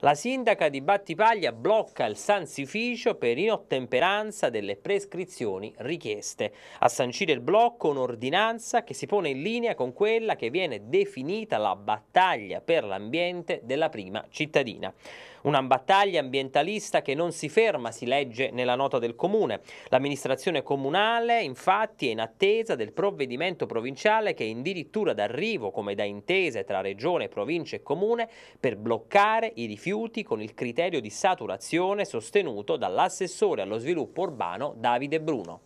La sindaca di Battipaglia blocca il sanzificio per inottemperanza delle prescrizioni richieste. A sancire il blocco un'ordinanza che si pone in linea con quella che viene definita la battaglia per l'ambiente della prima cittadina. Una battaglia ambientalista che non si ferma, si legge nella nota del comune. L'amministrazione comunale infatti è in attesa del provvedimento provinciale che è addirittura d'arrivo come da intese tra regione, provincia e comune per bloccare i rifiuti rifiuti con il criterio di saturazione sostenuto dall'assessore allo sviluppo urbano Davide Bruno.